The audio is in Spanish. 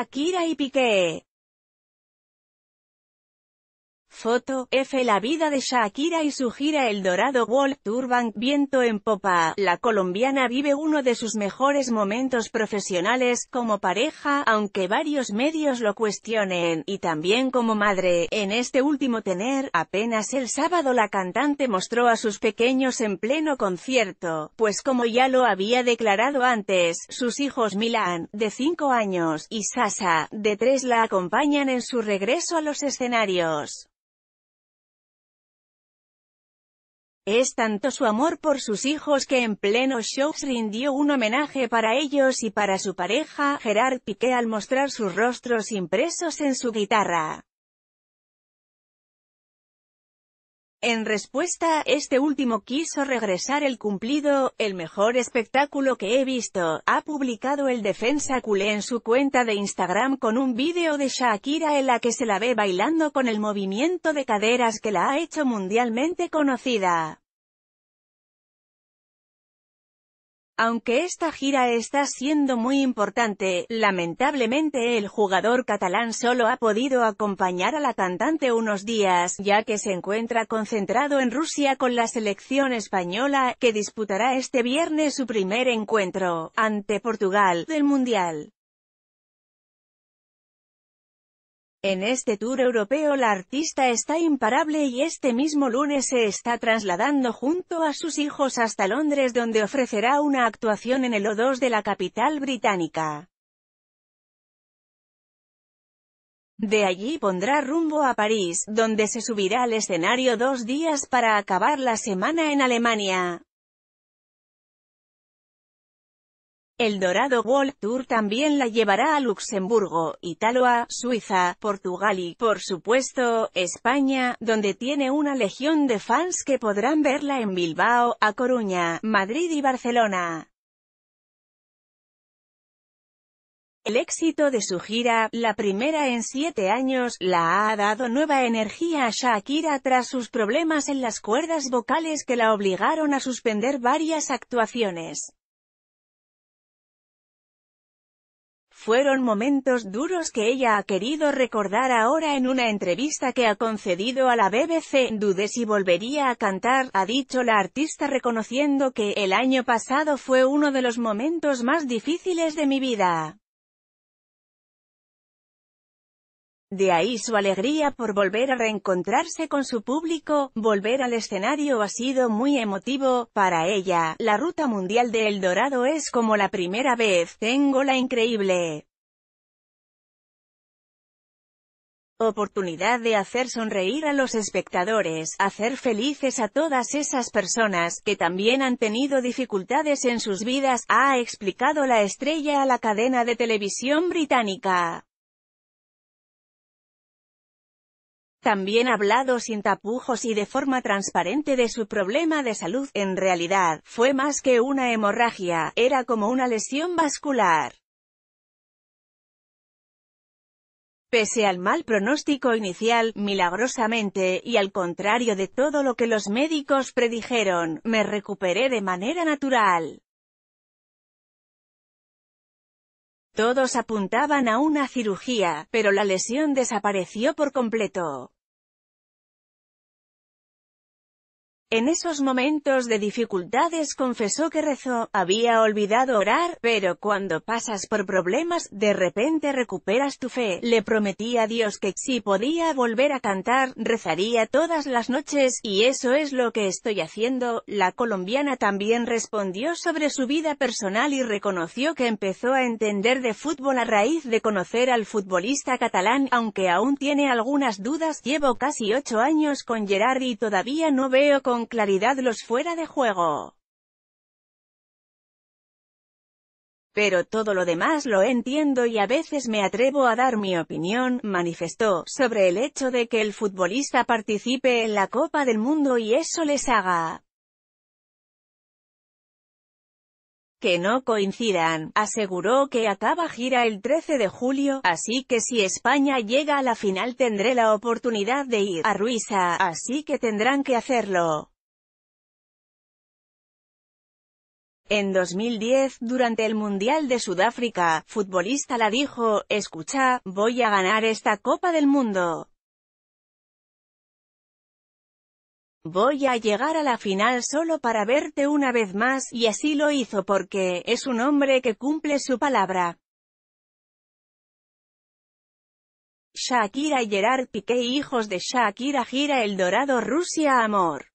Shakira y Piqué. Foto, F. La vida de Shakira y su gira El Dorado Wall, Turban, Viento en popa. La colombiana vive uno de sus mejores momentos profesionales, como pareja, aunque varios medios lo cuestionen, y también como madre. En este último tener, apenas el sábado la cantante mostró a sus pequeños en pleno concierto, pues como ya lo había declarado antes, sus hijos Milan, de 5 años, y Sasa, de 3 la acompañan en su regreso a los escenarios. Es tanto su amor por sus hijos que en pleno shows rindió un homenaje para ellos y para su pareja, Gerard Piqué al mostrar sus rostros impresos en su guitarra. En respuesta, este último quiso regresar el cumplido, el mejor espectáculo que he visto, ha publicado el defensa culé en su cuenta de Instagram con un vídeo de Shakira en la que se la ve bailando con el movimiento de caderas que la ha hecho mundialmente conocida. Aunque esta gira está siendo muy importante, lamentablemente el jugador catalán solo ha podido acompañar a la cantante unos días, ya que se encuentra concentrado en Rusia con la selección española, que disputará este viernes su primer encuentro, ante Portugal, del Mundial. En este tour europeo la artista está imparable y este mismo lunes se está trasladando junto a sus hijos hasta Londres donde ofrecerá una actuación en el O2 de la capital británica. De allí pondrá rumbo a París, donde se subirá al escenario dos días para acabar la semana en Alemania. El Dorado World Tour también la llevará a Luxemburgo, Italoa, Suiza, Portugal y, por supuesto, España, donde tiene una legión de fans que podrán verla en Bilbao, A Coruña, Madrid y Barcelona. El éxito de su gira, la primera en siete años, la ha dado nueva energía a Shakira tras sus problemas en las cuerdas vocales que la obligaron a suspender varias actuaciones. Fueron momentos duros que ella ha querido recordar ahora en una entrevista que ha concedido a la BBC. Dudé si volvería a cantar, ha dicho la artista reconociendo que el año pasado fue uno de los momentos más difíciles de mi vida. De ahí su alegría por volver a reencontrarse con su público, volver al escenario ha sido muy emotivo, para ella, la ruta mundial de El Dorado es como la primera vez, tengo la increíble oportunidad de hacer sonreír a los espectadores, hacer felices a todas esas personas, que también han tenido dificultades en sus vidas, ha explicado la estrella a la cadena de televisión británica. También hablado sin tapujos y de forma transparente de su problema de salud, en realidad, fue más que una hemorragia, era como una lesión vascular. Pese al mal pronóstico inicial, milagrosamente, y al contrario de todo lo que los médicos predijeron, me recuperé de manera natural. Todos apuntaban a una cirugía, pero la lesión desapareció por completo. En esos momentos de dificultades confesó que rezó, había olvidado orar, pero cuando pasas por problemas, de repente recuperas tu fe. Le prometí a Dios que si podía volver a cantar, rezaría todas las noches, y eso es lo que estoy haciendo. La colombiana también respondió sobre su vida personal y reconoció que empezó a entender de fútbol a raíz de conocer al futbolista catalán, aunque aún tiene algunas dudas. Llevo casi ocho años con Gerard y todavía no veo con claridad los fuera de juego. Pero todo lo demás lo entiendo y a veces me atrevo a dar mi opinión, manifestó, sobre el hecho de que el futbolista participe en la Copa del Mundo y eso les haga que no coincidan, aseguró que acaba gira el 13 de julio, así que si España llega a la final tendré la oportunidad de ir a Ruiza, así que tendrán que hacerlo. En 2010, durante el Mundial de Sudáfrica, futbolista la dijo, escucha, voy a ganar esta Copa del Mundo. Voy a llegar a la final solo para verte una vez más, y así lo hizo porque, es un hombre que cumple su palabra. Shakira y Gerard Piqué hijos de Shakira gira El Dorado Rusia Amor.